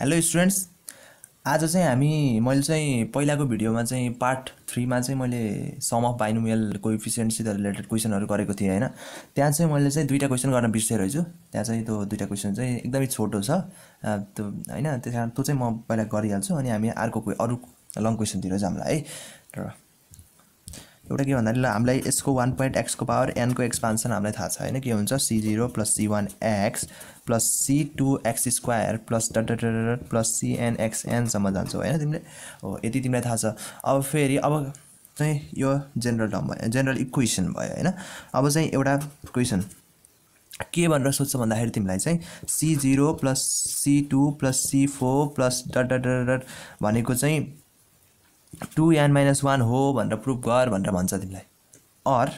hello students आज चाहिँ हामी मैले चाहिँ पहिलाको भिडियोमा चाहिँ पार्ट थ्रीमा चाहिँ मैले सम अफ बाइनोमियल कोइफिसियन्टसित रिलेटेड क्वेसनहरू गरेको थिएँ होइन त्यहाँ चाहिँ मैले चाहिँ दुईवटा क्वेसन गर्न बिर्सेँ रहेछु त्यहाँ चाहिँ त्यो दुईवटा क्वेसन चाहिँ एकदमै छोटो छ त्यो होइन त्यस कारण त्यो चाहिँ म पहिला गरिहाल्छु अनि हामी अर्को अरू लङ क्वेसनतिर जाउँला है र एउटा के भन्दाखेरि ल हामीलाई यसको वान पोइन्ट एक्सको पावर एनको एक्सपान्सन हामीलाई थाहा छ होइन के हुन्छ C zero plus C one X plus C two x square plus dot dot plus N X एनसम्म जान्छौ होइन तिमीले हो यति तिमीलाई थाहा छ अब फेरि अब चाहिँ यो जेनरल टर्म भयो जेनरल इक्वेसन भयो होइन अब चाहिँ एउटा क्वेसन के भनेर सोध्छ भन्दाखेरि तिमीलाई चाहिँ C zero plus C two plus C four plus dot dot dot भनेको चाहिँ टु एन माइनस वान हो भनेर प्रुभ गर भनेर भन्छ तिमीलाई अर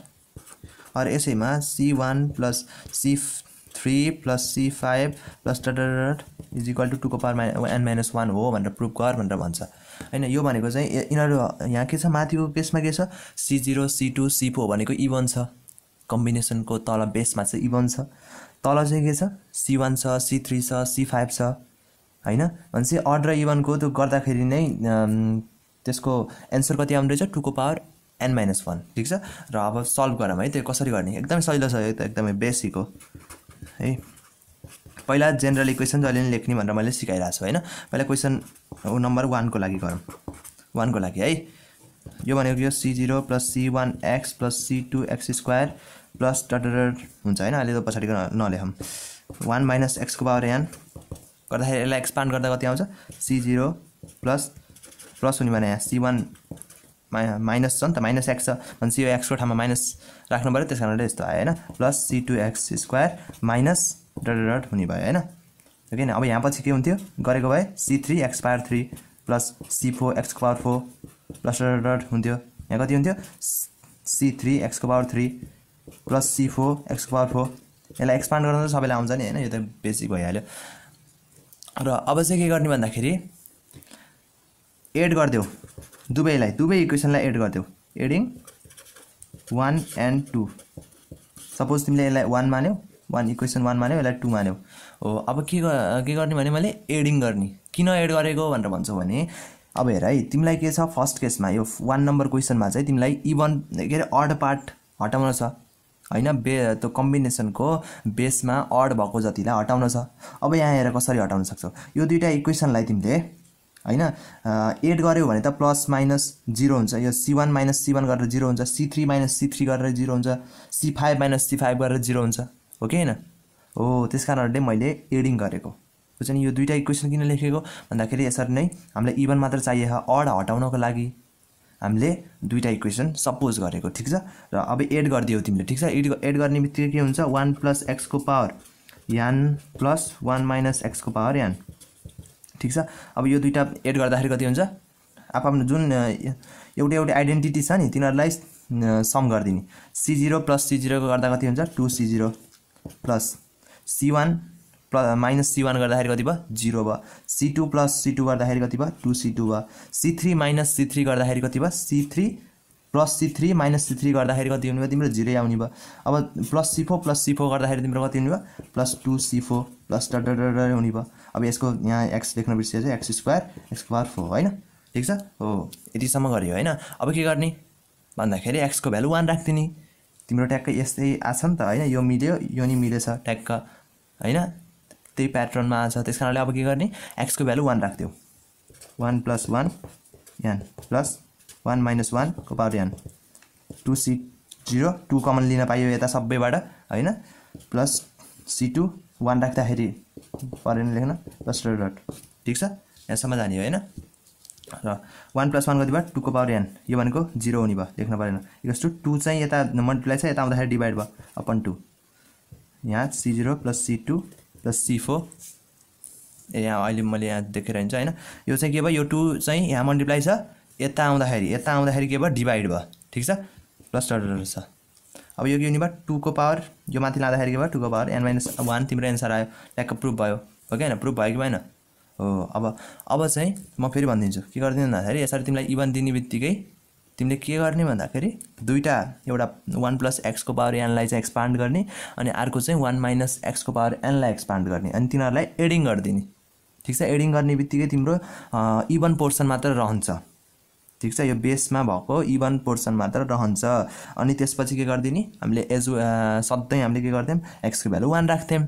अर यसैमा C one plus C three plus C five plus dot is equal to टूको पावर माइ एन माइनस वान हो भनेर प्रुभ गर भनेर भन्छ होइन यो भनेको चाहिँ यिनीहरू यहाँ के छ माथिको केसमा के छ C zero C two C four भनेको इभन छ कम्बिनेसनको तल बेसमा चाहिँ इभन छ तल चाहिँ के छ सी वान छ सी थ्री छ सी फाइभ छ होइन भनेपछि अर्ड र इभनको त्यो गर्दाखेरि नै त्यसको एन्सर कति आउँदो रहेछ टुको पावर एन माइनस वान ठिक छ र अब सल्भ गरौँ है त्यो कसरी गर्ने एकदमै सजिलो छ यो त एकदमै बेसिक हो है पहिला जेनरल इक्वेसन जहिले नै लेख्ने भनेर मैले सिकाइरहेको छु होइन पहिला क्वेसन नम्बर वानको लागि गरौँ वानको लागि है यो भनेको यो C zero plus C one X plus C two x square plus डटर हुन्छ होइन अहिले त पछाडिको नलेखौँ वान माइनस एक्सको पावर एन गर्दाखेरि यसलाई एक्सपान्ड गर्दा कति आउँछ सी जिरो प्लस प्लस हुने भने सी वान मा माइनस छ नि त माइनस एक्स छ भने यो एक्सको ठाउँमा माइनस राख्नु पऱ्यो त्यस कारणले यस्तो आयो होइन plus C two x square minus dot dot हुने भयो होइन ओके अब यहाँ पछि के हुन्थ्यो गरेको भए C three X power three plus C four एक्सको power four plus dot dot हुन्थ्यो यहाँ कति हुन्थ्यो सी थ्री एक्सको power three plus C four एक्सको पावर फोर यसलाई एक्सपान्ड गर्नु त सबैलाई आउँछ नि होइन यो त बेसिक भइहाल्यो र अब चाहिँ के गर्ने भन्दाखेरि एड गरिदेऊ दुवैलाई दुवै इक्वेसनलाई एड गरिदेऊ adding one and two suppose तिमीले यसलाई वान मान्यौ वान इक्वेसन वान मान्यौ यसलाई टू मान्यौ हो अब के के गर्ने भने मैले एडिङ गर्ने किन एड गरेको भनेर भन्छौ भने अब हेर है तिमीलाई के छ फर्स्ट केसमा यो वान नम्बर क्वेसनमा चाहिँ तिमीलाई इभन के अरे अड पार्ट हटाउन छ होइन बे त्यो कम्बिनेसनको बेसमा अड भएको जतिलाई हटाउन छ अब यहाँ हेर कसरी हटाउन सक्छौ यो दुइटा इक्वेसनलाई तिमीले होइन एड गऱ्यो भने त प्लस माइनस जिरो हुन्छ यो C one minus C one गरेर जिरो हुन्छ C three minus C three गरेर जिरो हुन्छ C five minus C five गरेर जिरो हुन्छ हो कि होइन हो त्यस कारणले मैले एडिङ गरेको बुझ्छ नि यो दुइटा इक्वेसन किन लेखेको भन्दाखेरि यसरी नै हामीलाई इभन मात्र चाहिएको अड हटाउनको लागि हामीले दुइटा इक्वेसन सपोज गरेको ठिक छ र अब एड गरिदियो तिमीले ठिक छ एड एड गर्ने बित्तिकै के हुन्छ वान प्लस एक्सको power N plus one minus एक्सको पावर यान ठिक छ अब यो दुइटा एड गर्दाखेरि कति हुन्छ आफ्नो जुन एउटा एउटा आइडेन्टिटी छ नि तिनीहरूलाई सम गरिदिने C zero plus C zero गर्दा कति हुन्छ two C zero plus C one प्ल माइनस सी वान गर्दाखेरि कति भयो जिरो भयो C two plus C two गर्दाखेरि कति भयो टू सी टू भयो C three minus C three गर्दाखेरि कति भयो C three plus C three minus C three गर्दाखेरि कति हुने भयो तिम्रो जिरो आउने भयो अब plus C four plus C four गर्दाखेरि तिम्रो कति हुने भयो plus two C four plus dot हुने भयो अब यसको यहाँ एक्स लेख्न बिर्सियो चाहिँ X square X power four होइन ठिक छ हो यतिसम्म गऱ्यो होइन अब के गर्ने भन्दाखेरि एक्सको भ्यालु वान राखिदिने तिम्रो ट्याक्क यस्तै आएछ नि त होइन यो मिल्यो यो नि मिलेछ ट्याक्क होइन त्यही प्याटर्नमा आछ त्यस कारणले अब के गर्ने एक्सको भ्यालु वान राखिदियो one plus one N plus one minus वानको power N two C zero two common लिन पाइयो यता सबैबाट होइन प्लस सी टू वान राख्दाखेरि फरेन लेख्न प्लस टु डट ठिक छ यहाँसम्म जाने होइन र वान प्लस वान कति भयो टूको पावर एन यो भनेको जिरो हुने भयो लेख्न परेन इक्वस टू टू चाहिँ यता मल्टिप्लाई छ यता आउँदाखेरि डिभाइड भयो अपन टू यहाँ C zero plus C two plus C four ए यहाँ अहिले मैले यहाँ देखिरहन्छु होइन यो चाहिँ के भयो यो टू चाहिँ यहाँ मल्टिप्लाई छ यता आउँदाखेरि यता आउँदाखेरि के भयो डिभाइड भयो ठिक छ प्लस डट छ अब यो भयो टूको पावर यो माथि लाँदाखेरि के भयो टूको पावर एन माइनस वान तिम्रो एन्सर आयो ट्याक्क प्रुफ भयो हो कि होइन प्रुफ भयो कि भएन हो अब अब चाहिँ म फेरि भनिदिन्छु के गरिदिनु भन्दाखेरि यसरी तिमीलाई इभन दिने बित्तिकै तिमीले के गर्ने भन्दाखेरि दुईवटा एउटा वान प्लस एक्सको पावर एनलाई चाहिँ एक्सपान्ड गर्ने अनि अर्को चाहिँ वान माइनस एक्सको पावर एनलाई एक्सपान्ड गर्ने अनि तिनीहरूलाई एडिङ गरिदिने ठिक छ एडिङ गर्ने बित्तिकै तिम्रो इभन पोर्सन मात्र रहन्छ ठिक छ यो बेसमा भएको इभन पोर्सन मात्र रहन्छ अनि त्यसपछि के गरिदिने हामीले एज सधैँ हामीले के गर्थ्यौँ एक्सको भ्यालु वान राख्थ्यौँ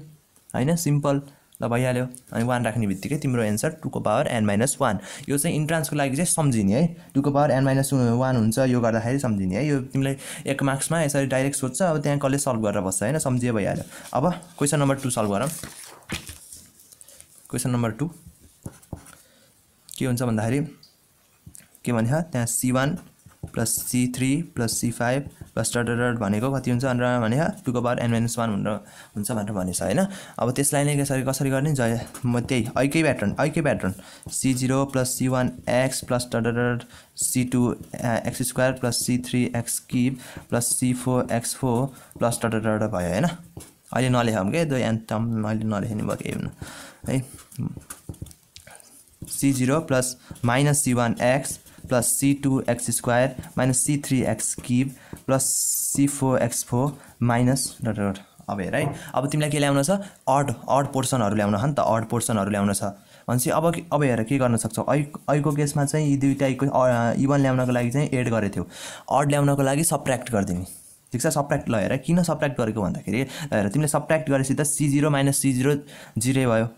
होइन सिम्पल ल भइहाल्यो अनि वान राख्ने बित्तिकै तिम्रो एन्सर टुको पावर एन माइनस वान यो चाहिँ इन्ट्रान्सको लागि चाहिँ सम्झिने है टुको पावर एन माइनस वान हुन्छ यो गर्दाखेरि सम्झिने है यो तिमीलाई एक मार्क्समा यसरी डाइरेक्ट सोध्छ अब त्यहाँ कसले सल्भ गरेर बस्छ होइन सम्झिए भइहाल्यो अब क्वेसन नम्बर टू सल्भ गरौँ क्वेसन नम्बर टू के हुन्छ भन्दाखेरि के भने त्यहाँ C one plus C three plus C five plus टर्टर भनेको कति हुन्छ अन्डरमा भने टुको पावर एन माइनस वान भनेर हुन्छ भनेर भनेछ होइन अब त्यसलाई नै कसरी कसरी गर्ने जय म त्यही अर्कै प्याटर्न अर्कै pattern C zero plus C one X plus टर्टर C two x square plus C three X cube plus C four X four plus टर्टर भयो होइन अहिले नलेखौँ क्या दुई एन टर्म अहिले नलेख्ने भयो केही है C zero plus minus C one X plus C two x square minus C three X cube plus C four X four minus dot dot अब हेर है अब तिमीलाई के ल्याउनु छ अड अड पोर्सनहरू ल्याउन हो नि त अड पोर्सनहरू ल्याउनु छ भनेपछि अब अब हेर के गर्न सक्छौ ऐ केसमा चाहिँ यी दुईवटा इभन ल्याउनको लागि चाहिँ एड गरेको थियो अड ल्याउनको लागि सप्र्याक्ट गरिदिने ठिक छ सप्र्याक्ट ल हेर किन सप्र्याक्ट गरेको भन्दाखेरि हेर तिमीले सप्र्याक्ट गरेपछि त C zero minus C zero zero भयो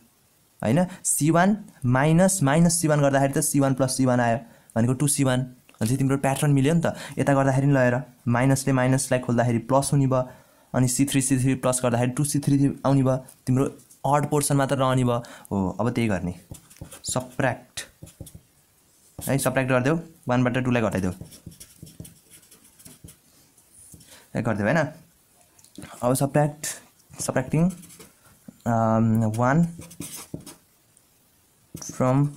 होइन C one minus minus C one गर्दाखेरि त C one plus C one आयो भनेको टु सी वान भनेपछि तिम्रो प्याटर्न मिल्यो नि त यता गर्दाखेरि लगेर माइनसले माइनसलाई खोल्दाखेरि प्लस हुने भयो अनि C three C three plus गर्दाखेरि टु सी थ्री आउने भयो तिम्रो अड पोर्सन मात्र रहने भयो हो अब त्यही गर्ने सप्र्याक्ट है सप्र्याक्ट गरिदेऊ वानबाट टूलाई घटाइदेऊ गरिदेऊ होइन अब subtract subtracting one from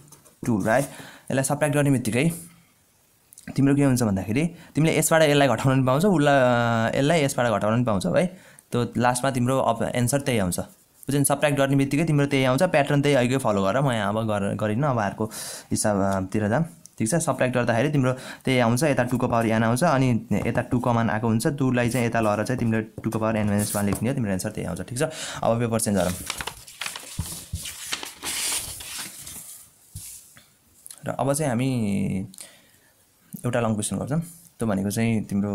two right यसलाई सप्रेक्ट गर्ने बित्तिकै तिम्रो के हुन्छ भन्दाखेरि तिमीले यसबाट यसलाई घटाउनु पनि पाउँछौ उसलाई यसलाई यसबाट घटाउनु पनि पाउँछौ है त्यो लास्टमा तिम्रो अप एन्सर त्यही आउँछ बुझ्यो भने सप्रेक्ट गर्ने बित्तिकै तिम्रो त्यही आउँछ प्याटर्न त्यही अघि फलो गर म यहाँ अब गरिनँ अब अर्को हिसाबतिर जाम ठिक छ सप्रेक्ट गर्दाखेरि तिम्रो त्यही आउँछ यता टुको पावर एन आउँछ अनि यता टु कमान आएको हुन्छ टुलाई चाहिँ यता लएर चाहिँ तिमीले टुको पावर एन माइनस वान तिम्रो एन्सर त्यही आउँछ ठिक छ अब पेपर चेन्ज गरौँ र अब चाहिँ हामी एउटा लङ क्वेसन गर्छौँ त्यो भनेको चाहिँ तिम्रो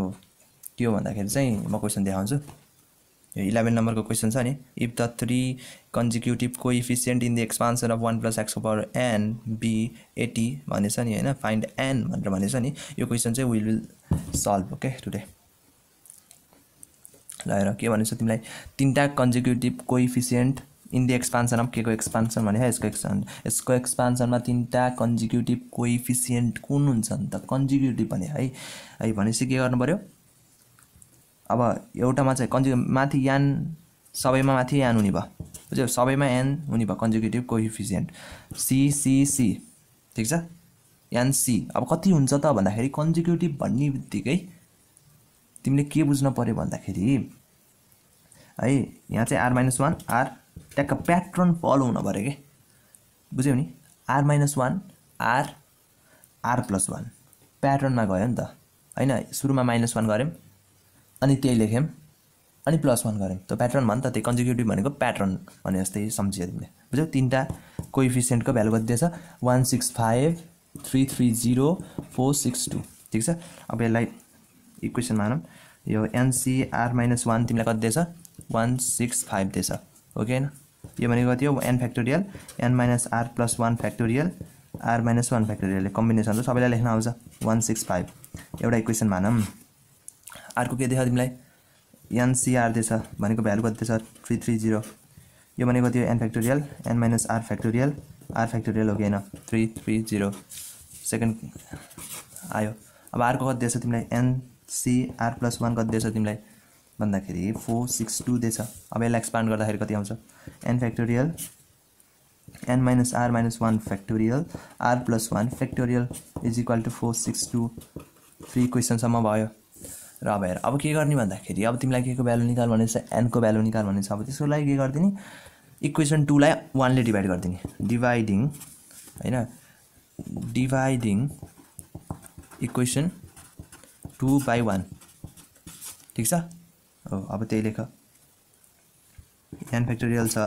के हो भन्दाखेरि चाहिँ म क्वेसन देखाउँछु यो इलेभेन नम्बरको क्वेसन छ नि इफ द थ्री कन्जिक्युटिभ को coefficient in the expansion of one plus एक्सको पावर एन बी एटी भनेछ नि होइन फाइन्ड एन भनेर भनेछ नि यो क्वेसन चाहिँ will will solve okay today ल हेर के भनेछ तिमीलाई तिनवटा consecutive coefficient in the expansion of के को एक्सपान्सन भने यसको एक्सपान यसको एक्सपान्सनमा तिनवटा कन्जिक्युटिभ कोइफिसियन्ट कुन हुन्छ नि त कन्जिक्युटिभ भने है है भनेपछि के गर्नु पऱ्यो अब एउटामा चाहिँ कन्जु माथि यान सबैमा माथि यान हुने भयो बुझ्यो सबैमा यान हुने भयो consecutive coefficient C C C ठिक छ यान सी अब कति हुन्छ त भन्दाखेरि कन्जिक्युटिभ भन्ने बित्तिकै तिमीले के बुझ्नु पऱ्यो भन्दाखेरि है यहाँ चाहिँ आर माइनस वान आर ट्याक्क प्याटर्न फलो हुन पऱ्यो कि बुझ्यौ नि R minus one R R plus one प्याटर्नमा गयो नि त होइन सुरुमा माइनस वान गऱ्यौँ अनि त्यही लेख्यौँ अनि प्लस वान गऱ्यौँ त्यो प्याटर्न भन्नु त त्यही कन्जिक्युटिभ भनेको प्याटर्न भने जस्तै सम्झियो तिमीले बुझ्यौ तिनवटा कोइफिसियन्टको भ्यालु कति दिएछ one six five three three zero four six two ठिक छ अब यसलाई इक्वेसन मानौँ यो एनसिआर माइनस वान तिमीलाई कति दिएछ वान सिक्स फाइभ दिएछ ओके होइन यो भनेको कति हो an factorial an minus R plus one factorial R minus one factorial combination त सबैलाई लेख्न आउँछ वान सिक्स फाइभ एउटा इक्वेसन भनौँ अर्को के देख तिमीलाई एनसिआर दिएछ भनेको भ्यालु कति छ थ्री थ्री जिरो यो भनेको त्यो an factorial an minus R factorial R factorial हो कि होइन थ्री थ्री जिरो सेकेन्ड आयो अब अर्को कति दिएछ तिमीलाई एनसिआर प्लस वान कति दिएछ तिमीलाई भन्दाखेरि फोर सिक्स टू दिएछ अब यसलाई एक्सपान्ड गर्दाखेरि कति आउँछ N factorial an minus R minus one factorial R plus one factorial is equal to four six two three क्वेसनसम्म भयो र अब हेर अब के गर्ने भन्दाखेरि अब तिमीलाई के को भ्यालु निकाल भनेछ एनको भ्यालु निकाल भनेछ अब त्यसको लागि के गरिदिने इक्वेसन टूलाई वानले डिभाइड गरिदिने डिभाइडिङ होइन dividing equation two by one ठिक छ अब त्यही लेख एन फ्याक्टोरियल छ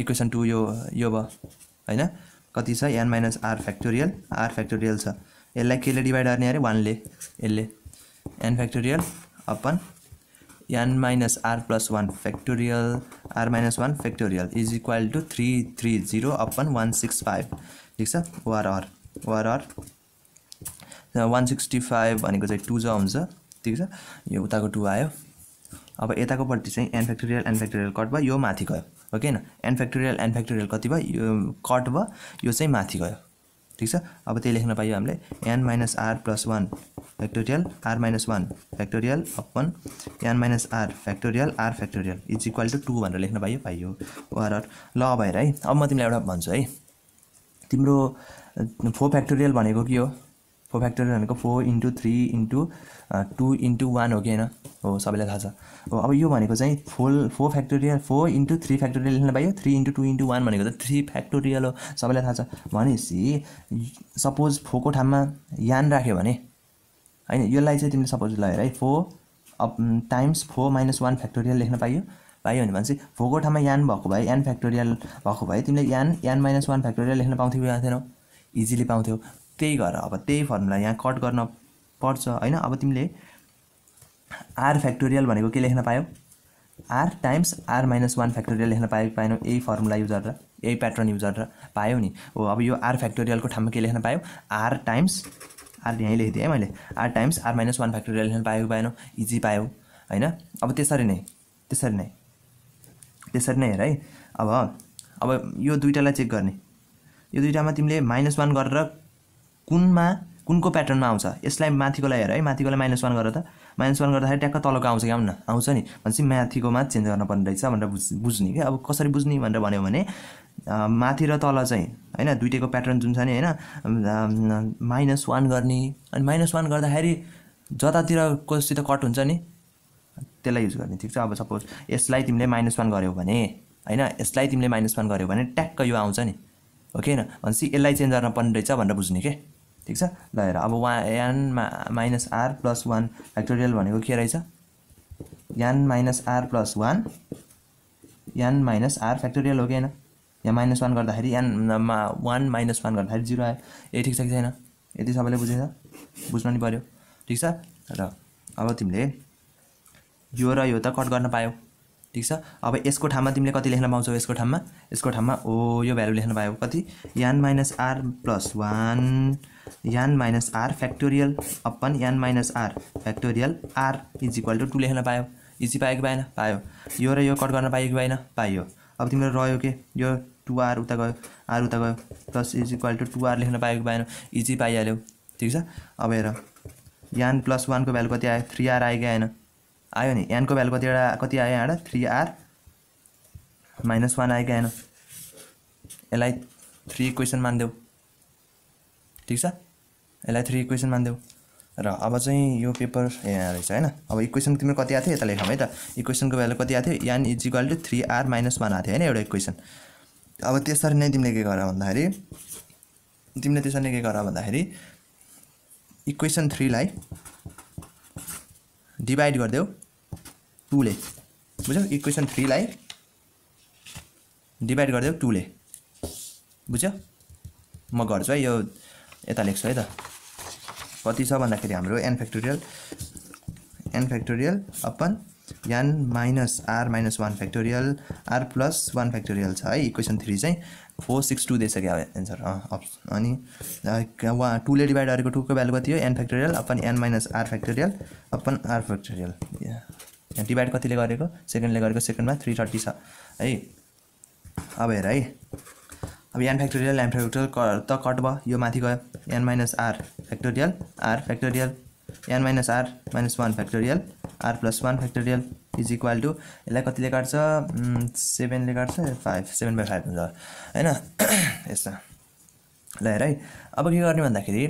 इक्वेसन टू यो यो भयो होइन कति छ N minus R factorial R factorial छ यसलाई केले डिभाइड गर्ने अरे वानले यसले N factorial upon an minus R plus one factorial R minus one factorial is equal to three three zero upon one six five ठिक छ वार हर वार वान सिक्सटी फाइभ भनेको चाहिँ टु ज हुन्छ ठिक छ यो उताको टु आयो अब यताकोपट्टि चाहिँ N factorial N factorial cut भयो यो माथि गयो ओके होइन एन फ्याक्टोरियल एन फ्याक्टोरियल कति भयो यो कट भयो यो चाहिँ माथि गयो ठिक छ अब त्यही लेख्न पाइयो हामीले N minus R plus one factorial R minus one factorial upon an minus R factorial R factorial is equal to two भनेर लेख्न पाइयो पाइयो आर ल भएर है अब म तिमीलाई एउटा भन्छु है तिम्रो फोर फ्याक्टोरियल भनेको के हो फोर फ्याक्टोरियल भनेको four into three into two into one हो कि होइन हो सबैलाई थाहा छ हो अब यो भनेको चाहिँ four four factorial four into three factorial लेख्न पाइयो three into two into one भनेको त थ्री फ्याक्टोरियल हो सबैलाई थाहा छ भनेपछि सपोज फोरको ठाउँमा यान राख्यो भने होइन यसलाई चाहिँ तिमीले सपोज लगाएर है four up times four minus one factorial लेख्न पाइयो पायो भने चाहिँ फोरको ठाउँमा यान भएको भए यान फ्याक्टोरियल भएको भए तिमीले n n minus one factorial लेख्न पाउँथ्यौ या थिएनौ इजिली पाउँथ्यौ त्यही गर अब त्यही फर्मुला यहाँ कट गर्न पर्छ होइन अब तिमीले आर फ्याक्टोरियल भनेको के लेख्न पायौ R times R minus one factorial लेख्न पाए पाएनौ यही फर्मुला युज गरेर यही प्याटर्न युज गरेर पायौ नि हो अब यो आर फ्याक्टोरियलको ठाउँमा के लेख्न पायो आर टाइम्स आर यहीँ लेखिदिएँ है मैले R times R minus one factorial लेख्न पाएको पाएनौ इजी पायो होइन अब त्यसरी नै त्यसरी नै त्यसरी नै हेर है अब अब यो दुइटालाई चेक गर्ने यो दुइटामा तिमीले माइनस वान गरेर कुनमा कुनको प्याटर्नमा आउँछ यसलाई माथिकोलाई हेर है माथिकोलाई माइनस वान गरेर त माइनस वान गर्दाखेरि ट्याक्क तलको आउँछ क्या न आउँछ नि भनेपछि माथिकोमा चेन्ज गर्नुपर्ने रहेछ भनेर बुझ बुझ्ने क्या अब कसरी बुझ्ने भनेर भन्यो भने माथि र तल चाहिँ होइन दुइटैको प्याटर्न जुन छ नि होइन माइनस वान गर्ने अनि माइनस वान गर्दाखेरि कसित कट हुन्छ नि त्यसलाई युज गर्ने ठिक छ अब सपोज यसलाई तिमीले माइनस वान गऱ्यौ भने होइन यसलाई तिमीले माइनस वान गऱ्यौ भने ट्याक्क यो आउँछ नि ओके होइन भनेपछि यसलाई चेन्ज गर्न पर्ने रहेछ भनेर बुझ्ने क्या ठिक छ ल हेर अब वा N minus R plus one factorial भनेको के रहेछ N minus R plus one N minus R factorial हो कि होइन यहाँ माइनस वान गर्दाखेरि यानमा वान माइनस वान गर्दाखेरि जिरो आयो यही ठिक छ कि छैन यति सबैले बुझेछ बुझ्नु नि पऱ्यो ठिक छ र अब तिमीले यो र यो त कट गर्न पायो ठिक छ अब यसको ठाउँमा तिमीले कति लेख्न पाउँछौ यसको ठाउँमा यसको ठाउँमा ओ यो भ्यालु लेख्न पायौ कति N minus R plus one N minus R factorial upon N minus R factorial R is equal to two लेख्न पायो इजी पायो कि पाएन पायो यो र यो कट गर्न पायो कि पाएन पायो अब तिम्रो रह्यो के यो टु आर उता गयो आर उता गयो plus is equal to two R लेख्न पायो कि पाएन इजी पाइहाल्यो ठिक छ अब हेर यान प्लस वानको भ्यालु कति आयो थ्री आर आयो कि आएन आयो नि यानको भ्यालु कतिवटा कति आयो यहाँबाट थ्री आर माइनस वान आयो कि आएन यसलाई थ्री क्वेसन मानिदेऊ ठिक छ यसलाई थ्री इक्वेसन मानिदेऊ र अब चाहिँ यो पेपर यहाँ रहेछ होइन अब इक्वेसन तिम्रो कति आएको थियो यता लेखौँ है त इक्वेसनको भ्यालु कति आएको थियो N is equal to three are minus one आएको थियो होइन एउटा इक्वेसन अब त्यसरी नै तिमीले के गर भन्दाखेरि तिमीले त्यसरी नै के गर भन्दाखेरि इक्वेसन थ्रीलाई डिभाइड गरिदेऊ टूले बुझ्यौ इक्वेसन थ्रीलाई डिभाइड गरिदेऊ टूले बुझ्यौ म गर्छु है यो यता लेख्छु है त कति छ भन्दाखेरि हाम्रो N factorial N factorial upon an minus R minus one factorial R plus one factorial छ है इक्वेसन थ्री चाहिँ फोर सिक्स टू दिइसक्यो एन्सर अनि वा टूले डिभाइड गरेको टूको भ्यालु कति हो an factorial upon an minus R factorial upon R factorial यहाँ डिभाइड कतिले गरेको सेकेन्डले गरेको सेकेन्डमा थ्री थर्टी छ है अब हेर है अब एन फ्याक्टोरियल एन फ्याक्टोरियल त कट भयो यो माथि गयो N minus R factorial R factorial an minus R minus one factorial R plus one factorial is equal to यसलाई कतिले काट्छ सेभेनले काट्छ फाइभ सेभेन बाई फाइभ हुन्छ होइन यस्तो ल हेर है अब के गर्ने भन्दाखेरि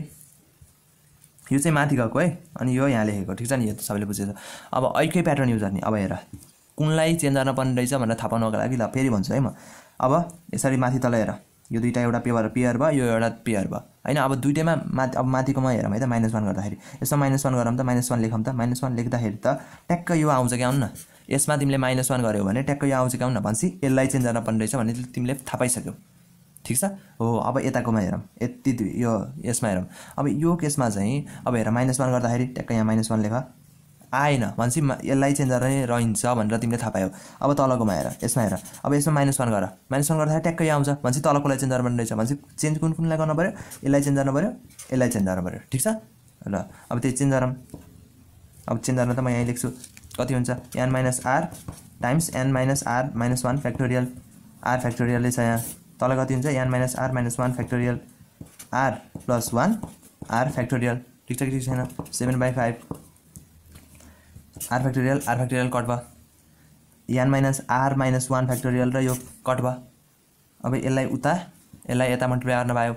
यो चाहिँ माथि गएको है अनि यो यहाँ लेखेको ठिक छ नि यो त सबैले बुझेको अब अर्कै प्याटर्न युज गर्ने अब हेर कुनलाई चेन्ज गर्न पर्ने रहेछ भनेर थाहा पाउनको लागि ल फेरि भन्छु है म अब यसरी माथि तल हेर यो दुइटा एउटा पेयर पेयर भयो यो एउटा पेयर भयो होइन अब दुइटैमा माथि अब माथिकोमा हेरौँ है त माइनस वान गर्दाखेरि यसमा माइनस वान गरौँ त माइनस वान लेखौँ त माइनस वान लेख्दाखेरि त ट्याक्क यो आउँछ क्या न यसमा तिमीले माइनस वान गऱ्यौ भने ट्याक्क यो आउँछ क्या न भनेपछि यसलाई चेन्ज गर्न पर्ने रहेछ भने तिमीले थाहा पाइसक्यौ ठिक छ हो अब यताकोमा हेरौँ यति यो यसमा हेरौँ अब यो केसमा चाहिँ अब हेर माइनस वान गर्दाखेरि ट्याक्क यहाँ माइनस वान लेख आएन भनेपछि यसलाई चेन्ज गरेर रहन्छ भनेर तिमीले थाहा पायौ अब तलकोमा हेर यसमा हेर अब यसमा माइनस वान गर माइनस वान गर्दाखेरि ट्याक्कै आउँछ भनेपछि तलकोलाई चेन्ज गर्नु रहेछ भनेपछि चेन्ज कुन कुनलाई गर्नु पऱ्यो यसलाई चेन्ज गर्नु पऱ्यो यसलाई चेन्ज गर्नु पऱ्यो ठिक छ ल अब त्यो चेन्ज गरौँ अब चेन्ज गर्न त म यहीँ लेख्छु कति हुन्छ N minus R times an minus R minus one factorial R फ्याक्टोरियलले छ यहाँ तल कति हुन्छ N minus R minus one factorial R plus one R factorial ठिक छ कि ठिक छैन seven by five R factorial R factorial cut भयो N minus R minus one factorial र यो कट भयो अब यसलाई उता यसलाई यता मल्टिप्लाई गर्न भयो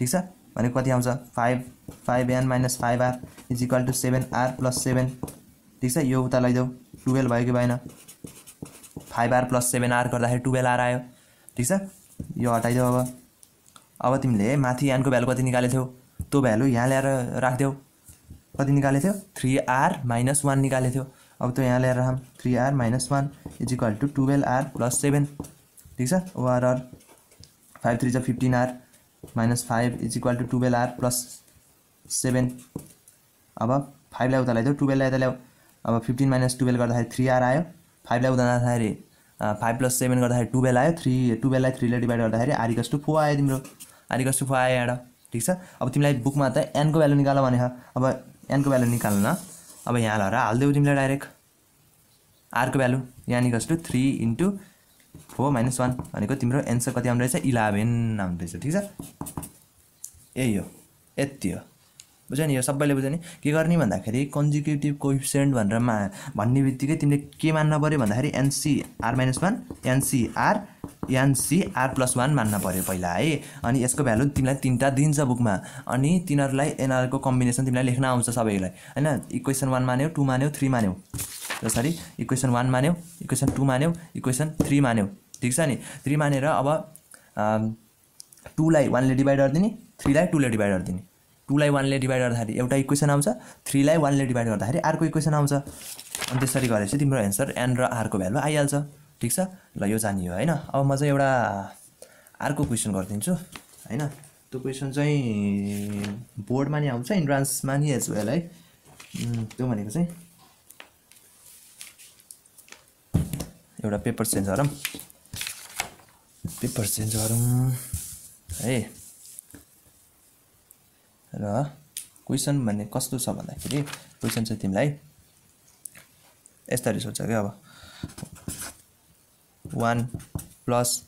ठिक छ भने कति आउँछ five five n minus five r is equal to seven r plus seven ठिक छ यो उता लैजाऊ टुवेल्भ भयो कि भएन five r plus seven r गर्दाखेरि टुवेल्भ आर आयो ठिक छ यो हटाइदेऊ अब अब तिमीले माथि यानको भ्यालु कति निकालेको थियौ त्यो भ्यालु यहाँ ल्याएर राखिदेऊ कति निकालेको थियो थ्री आर माइनस वान निकालेको थियो अब त यहाँ ल्याएर राखौँ three are minus one is equal to twelve r plus seven ठिक छ ओआरआर फाइभ थ्री छ fifteen r minus five is equal to twelve r plus seven अब फाइभलाई उता ल्याइदियो टुवेल्भलाई यता ल्याऊ अब फिफ्टिन माइनस टुवेल्भ गर्दाखेरि थ्री आर आयो फाइभलाई उता लाँदाखेरि फाइभ प्लस सेभेन गर्दाखेरि टुवेल्भ आयो थ्री टुवेल्भलाई थ्रीले डिभाइड गर्दाखेरि आरिकस टू फोर आयो तिम्रो आरिकस टू फोर आयो एउटा ठिक छ अब तिमीलाई बुकमा त एनको भ्यालु निकाल भने अब एनको भ्यालु निकाल्नु अब यहाँ लगाएर हालिदेऊ तिमीलाई डाइरेक्ट आरको भ्यालु यहाँ निकाल्छु three into four minus one भनेको तिम्रो एन्सर कति आउँदो रहेछ इलेभेन आउँदो रहेछ ठिक छ यही हो यति हो बुझ्यो नि यो सबैले बुझ्यो नि के गर्ने भन्दाखेरि कन्जिक्युटिभ कोइसेन्ट भनेर मा भन्ने बित्तिकै तिमीले के मान्न पऱ्यो भन्दाखेरि nCr minus one nCr c r plus one मान्न पऱ्यो पहिला है अनि यसको भ्यालु तिमीलाई तिनवटा दिन्छ बुकमा अनि तिनीहरूलाई एनआरको कम्बिनेसन तिमीलाई लेख्न आउँछ सबैलाई होइन इक्वेसन वान मान्यौ टू मान्यौ थ्री मान्यौ जसरी इक्वेसन वान मान्यौ इक्वेसन टू मान्यौ इक्वेसन थ्री मान्यौ ठिक छ नि थ्री मानेर अब टूलाई वानले डिभाइड गरिदिने थ्रीलाई टूले डिभाइड गरिदिने टूलाई वानले डिभाइड गर्दाखेरि एउटा इक्वेसन आउँछ थ्रीलाई वानले डिभाइड गर्दाखेरि अर्को इक्वेसन आउँछ अनि त्यसरी गरेपछि तिम्रो एन्सर एन र आरको भ्यालु आइहाल्छ ठिक छ ल यो जानियो होइन अब म चाहिँ एउटा अर्को क्वेसन गरिदिन्छु होइन त्यो क्वेसन चाहिँ बोर्डमा नि आउँछ इन्ट्रान्समा नि एज वेल है त्यो भनेको चाहिँ एउटा पेपर चेन्ज गरौँ पेपर चेन्ज गरौँ है र क्वेसन भन्ने कस्तो छ भन्दाखेरि क्वेसन चाहिँ तिमीलाई यस्तरी सोध्छ क्या अब one plus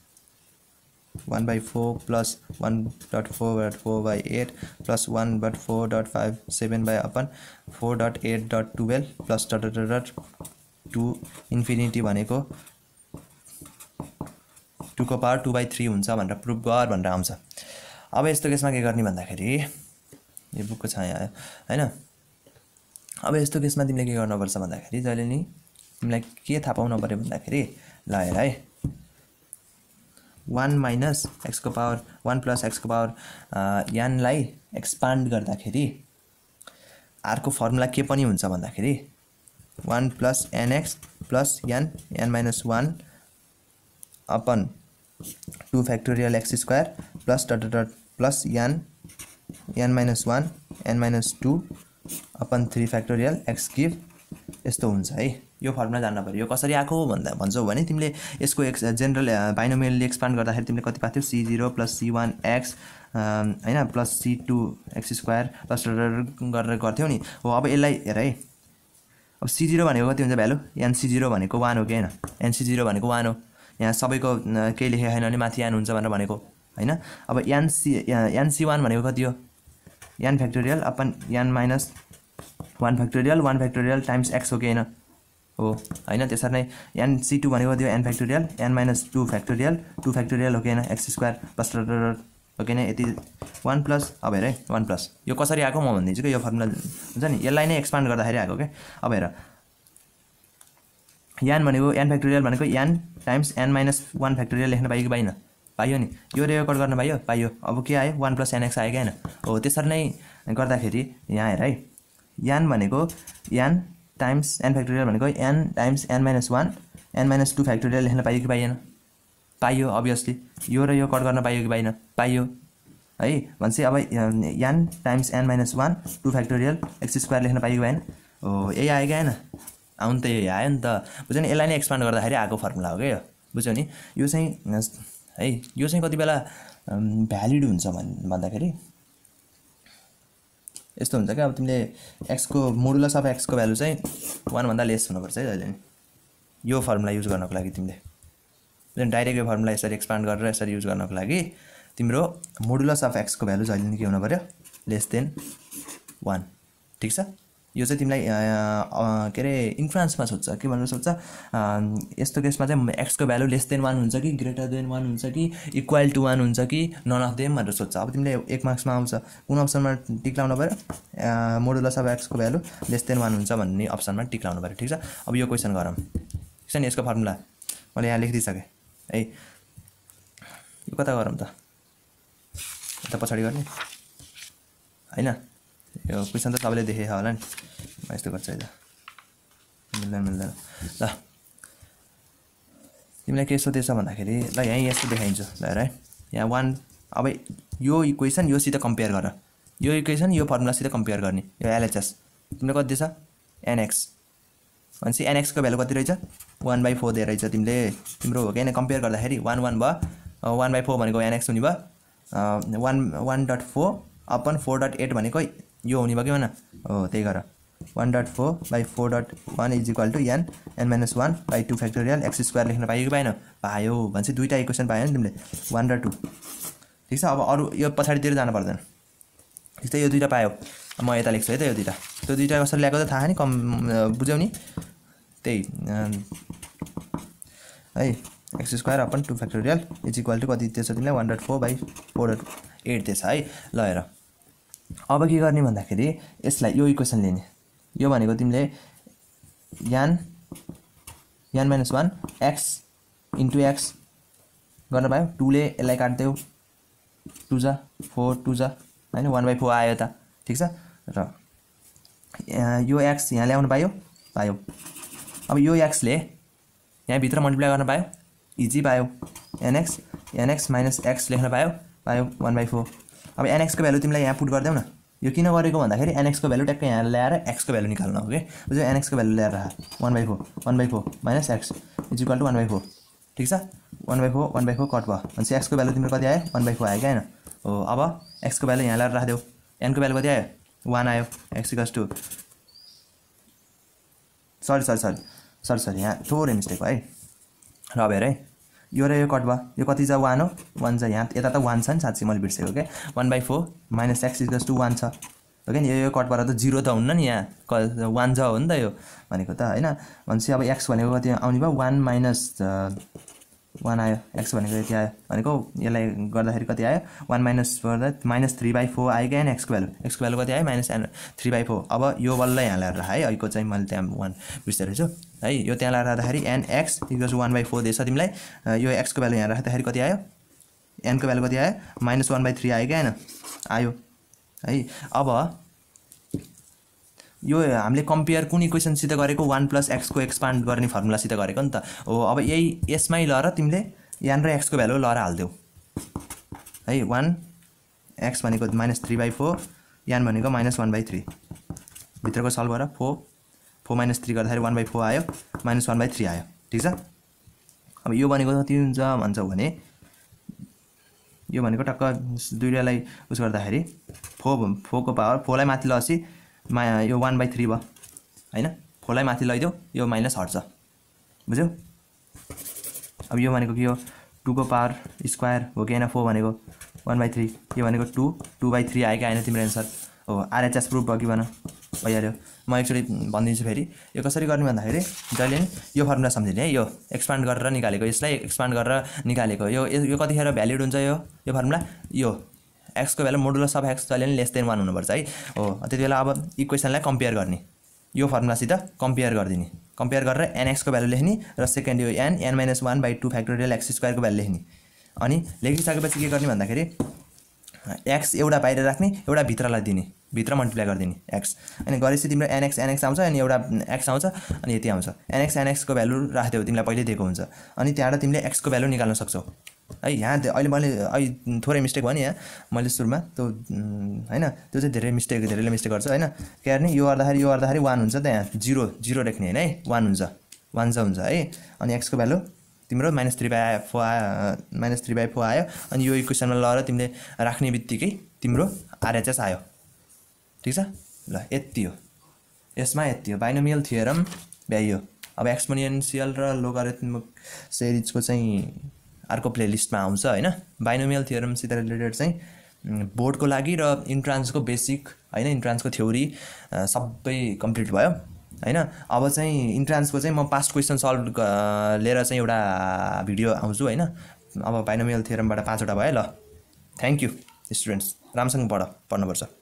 one by four plus one dot four dot four by eight plus one dot four dot five seven by upon four dot eight dot twelve plus dot dot dot to infinity भनेको टुको power to by three हुन्छ भनेर prove गर भनेर आउँछ अब यस्तो केसमा के गर्ने भन्दाखेरि यो बुकको छ आयो होइन अब यस्तो केसमा तिमीले के गर्नुपर्छ भन्दाखेरि जहिले नि तिमीलाई के थाहा पाउनु पऱ्यो भन्दाखेरि ल हेर है वान माइनस एक्सको पावर वान प्लस एक्सको पावर यानलाई एक्सपान्ड गर्दाखेरि अर्को फर्मुला के पनि हुन्छ भन्दाखेरि one plus NX plus n n minus one upon two factorial x square plus dot dot plus n n minus one n minus two upon three factorial x cube यस्तो हुन्छ है यो फर्मुला जान्न पऱ्यो यो कसरी आएको हो भन्दा भन्छौ भने तिमीले यसको एक्स जेनरल बाइनोमेलले एक्सपान्ड गर्दाखेरि तिमीले कति पाएको थियो c zero plus C one x होइन plus C two x square plus गरेर गर्थ्यौ नि हो अब यसलाई हेर है अब सी जिरो भनेको कति हुन्छ भ्यालु एनसी जिरो भनेको वान हो कि होइन एनसी जिरो भनेको वान हो यहाँ सबैको केही लेखेको छैन भने माथि एन हुन्छ भनेर भनेको होइन अब एनसी एनसी वान भनेको कति हो an factorial upon an minus one factorial one factorial times x हो कि होइन हो होइन त्यसरी नै एन सी टू भनेको त्यो an factorial an minus two factorial two factorial हो कि होइन एक्स स्क्वायर प्लस हो कि होइन यति वान प्लस अब हेर है वान प्लस यो कसरी आएको म भनिदिन्छु कि यो फर्मुला हुन्छ नि यसलाई नै एक्सपान्ड गर्दाखेरि आएको क्या अब हेर यान भनेको एन फ्याक्टोरियल भनेको n times an minus one factorial लेख्न पाइयो कि पाइन पाइयो नि यो रेकर्ड गर्न पाइयो पाइयो अब के आयो वान प्लस एनएक्स आयो क्या होइन हो त्यसरी नै गर्दाखेरि यहाँ हेर है यान भनेको यान टाइम्स एन फ्याक्टोरियल भनेको n times an minus one n minus two factorial लेख्न पाइयो कि पाइएन पाइयो अभियसली यो र यो कट गर्न पाइयो कि पाइएन पाइयो है भनेपछि अब n times an minus one two factorial x square लेख्न पाइयो कि भएन हो यही आयो कि आएन आउनु त यही आयो नि त बुझ्यो नि यसलाई नै एक्सपान्ड गर्दाखेरि आएको फर्मुला हो क्या यो बुझ्यो नि यो चाहिँ है यो चाहिँ कति बेला भ्यालिड हुन्छ भन् भन्दाखेरि यस्तो हुन्छ क्या अब तिमीले एक्सको मोडुलस अफ एक्सको भ्यालु चाहिँ वानभन्दा लेस हुनुपर्छ है जहिले नि यो फर्मुला युज गर्नको लागि तिमीले डाइरेक्ट यो फर्मुला यसरी एक्सपान्ड गरेर यसरी युज गर्नको लागि तिम्रो मोडुलस अफ एक्सको भ्यालु जहिले नि के हुनु पऱ्यो लेस देन वान ठिक छ यो चाहिँ तिमीलाई के अरे इन्फ्लुएन्समा सोध्छ के भनेर सोध्छ यस्तो केसमा चाहिँ एक्सको भ्यालु लेस देन वान हुन्छ कि ग्रेटर देन वान हुन्छ कि इक्वल टु वान हुन्छ कि नन अफ देम भनेर सोध्छ अब तिमीले एक मार्क्समा आउँछ कुन अप्सनमा टिक लाउनु पऱ्यो मोडुलस अब एक्सको भ्यालु लेस देन वान हुन्छ भन्ने अप्सनमा टिक लाउनु पऱ्यो ठिक छ अब यो क्वेसन गरौँ ठिक छ नि यसको फर्मुला मैले यहाँ लेखिदिइसकेँ है यो कता गरौँ त यता पछाडि गर्ने होइन यो क्वेसन त तपाईँले देखेको होला नि यस्तो गर्छ है त मिल्दैन मिल्दैन ल तिमीलाई के सोधेछ भन्दाखेरि ल यहीँ यस्तो देखाइन्छ ल हेर है यहाँ वान अब यो इक्वेसन योसित कम्पेयर गर यो इक्वेसन यो फर्मुलासित कम्पेयर गर्ने यो एलएचएस तिमीले कति छ एनएक्स भनेपछि एनएक्सको भ्यालु कति रहेछ वान बाई फोर दिएर रहेछ तिमीले तिम्रो हो कि होइन कम्पेयर गर्दाखेरि वान वान भयो वान बाई फोर भनेको एनएक्स हुने भयो one one dot four upon four dot eight भनेको यो हुने भयो कि होइन हो त्यही गर one dot four by four dot one is equal to n n minus one by two factorial x square लेख्न पायो कि पाएन पायो भन्छ दुईवटा इक्वेसन पायो नि तिमीले वान र टू ठिक छ अब अरू यो पछाडितिर जानु पर्दैन ठिक छ यो दुइटा पायो म यता लेख्छु है त यो दुइटा त्यो दुइटा कसरी ल्याएको त थाहा नि कम बुझ्यौ नि त्यही है x square upon two factorial is equal to कति दिएछ तिमीलाई one dot four by four dot eight दिएछ है ल हेर अब के गर्ने भन्दाखेरि यसलाई यो इक्वेसन लिने यो भनेको तिमीले n n minus one x into x गर्न पायो टूले यसलाई काटिदियो टु जा फोर टु जा होइन वान बाई फोर आयो यता ठिक छ र यो एक्स यहाँ ल्याउनु पायो पायो अब यो एक्सले यहाँभित्र मल्टिप्लाई गर्न पायो इजी पायो एनएक्स एनएक्स माइनस एक्स लेख्न पायो पायो वान बाई फोर अब एनएक्सको भ्यालु तिमीलाई यहाँ पुट गरिदेऊ न यो किन गरेको भन्दाखेरि एनएक्सको भ्यालु ट्याक्कै यहाँ ल्याएर एक्सको भ्यालु निकाल्नु हो कि बुझ्यो एनएक्सको भ्यालु ल्याएर one by four one by four minus x is equal to one by four ठिक छ one by four one by four cut भयो भनेपछि एक्सको भ्यालु तिम्रो कति आयो वान बाई फोर आयो क्या होइन हो अब एक्सको भ्यालु यहाँ ल्याएर राखिदेऊ एनको भ्यालु कति आयो वान आयो x equals two sorry sorry sorry sorry sorry यहाँ थोरै मिस्टेक भयो है र अब हेर है यो र यो कट भयो यो कति छ वान हो वान छ यहाँ यता त वान छ नि साँच्ची मैले बिर्सेको क्या one by four minus x equals two one छ ओके नि यो यो भएर त जिरो त हुन्न नि यहाँ क वान छ हो नि त यो भनेको त होइन भनेपछि अब एक्स भनेको कति आउने भयो वान माइनस वान आयो एक्स भनेको यति आयो भनेको यसलाई गर्दाखेरि कति आयो वान माइनस गर्दा माइनस थ्री बाई फोर आयो क्या एक्सको भ्यालु एक्सको भ्यालु कति आयो minus n three by four अब यो बल्ल यहाँ ल्याएर है अहिलेको चाहिँ मैले त्यहाँ वान बुझ्दै रहेछु है यो त्यहाँ ल्याएर राख्दाखेरि n x equals one by four दिएछ तिमीलाई यो एक्सको भ्यालु यहाँ राख्दाखेरि कति आयो एनको भ्यालु कति आयो माइनस वान बाई थ्री आयो क्या होइन आयो है अब यो हामीले कम्पेयर कुन इक्वेसनसित गरेको वान प्लस एक्सको एक्सपान्ड गर्ने फर्मुलासित गरेको नि त हो अब यही यसमै लर तिमीले यान र एक्सको भ्यालु लर हालिदेऊ है वान एक्स भनेको minus three by four n भनेको माइनस वान बाई थ्री भित्रको सल्भ गर फोर फोर माइनस थ्री गर्दाखेरि वान बाई फोर आयो माइनस वान बाई थ्री आयो ठिक छ अब यो भनेको कति हुन्छ भन्छौ भने यो भनेको टक्क दुइटालाई उस गर्दाखेरि फोर फोरको पावर फोरलाई माथि लसी मा यो वान बाई थ्री भयो होइन फोरलाई माथि लैदेऊ यो माइनस हट्छ बुझ्यौ अब यो भनेको के हो टूको पावर स्क्वायर हो कि होइन फोर भनेको वान बाई थ्री यो भनेको टू टू बाई थ्री आयो कि आएन तिम्रो एन्सर हो आरएचएस प्रुफ भयो कि भन भइहाल्यो म एकचोटि भनिदिन्छु फेरि यो कसरी गर्ने भन्दाखेरि जहिले नि यो फर्मुला सम्झिने है यो एक्सपान्ड गरेर निकालेको यसलाई एक्सपान्ड गरेर निकालेको यो यो कतिखेर भ्यालिड हुन्छ यो यो फर्मुला यो एक्सको भ्यालु मोडुलस अफ एक्स जहिले पनि लेस देन वान हुनुपर्छ है हो त्यति बेला अब इक्वेसनलाई कम्पेयर गर्ने यो फर्मुलासित कम्पेयर गरिदिने कम्पेयर गरेर एनएक्सको भ्यालु लेख्ने र सेकेन्ड यो n n minus one by two factorial x स्क्वायरको भ्यालु लेख्ने अनि लेखिसकेपछि के गर्ने भन्दाखेरि एक्स एउटा बाहिर राख्ने एउटा भित्रलाई दिने भित्र मल्टिप्लाई गरिदिने एक्स अनि गरेपछि तिम्रो एनएक्स एनएक्स आउँछ अनि एउटा एक्स आउँछ अनि यति आउँछ एनएक्स एनएक्सको भ्यालु राखिदियो तिमीलाई पहिल्यै दिएको हुन्छ अनि त्यहाँबाट तिमीले एक्सको भ्यालु निकाल्न सक्छौ है यहाँ अहिले मैले अहिले थोरै मिस्टेक भयो नि यहाँ मैले सुरुमा त्यो होइन त्यो चाहिँ धेरै मिस्टेक धेरैले मिस्टेक गर्छ होइन के गर्ने यो गर्दाखेरि यो गर्दाखेरि वान हुन्छ त यहाँ जिरो जिरो लेख्ने होइन है वान हुन्छ वान छ हुन्छ है अनि एक्सको भ्यालु तिम्रो माइनस थ्री बाई फो आयो माइनस थ्री बाई फोर आयो अनि यो इक्वेसनमा ल तिमीले राख्ने बित्तिकै तिम्रो आरएचएस आयो ठिक छ ल यति हो यसमा यति हो बाइनोमियल थियोरम भ्याइयो अब एक्सपोनेन्सियल र लोगारिथमिक सेरिजको चाहिँ अर्को प्लेलिस्टमा आउँछ होइन बाइनोमियल थियोमसित रिलेटेड चाहिँ बोर्डको लागि र इन्ट्रान्सको बेसिक होइन इन्ट्रान्सको थ्योरी सबै कम्प्लिट भयो होइन अब चाहिँ इन्ट्रान्सको चाहिँ म पास्ट क्वेसन सल्भ लिएर चाहिँ एउटा भिडियो आउँछु होइन अब बाइनोमियल थिएरमबाट पाँचवटा भयो ल थ्याङ्क यू स्टुडेन्ट्स राम्रोसँग पढ पढ्नुपर्छ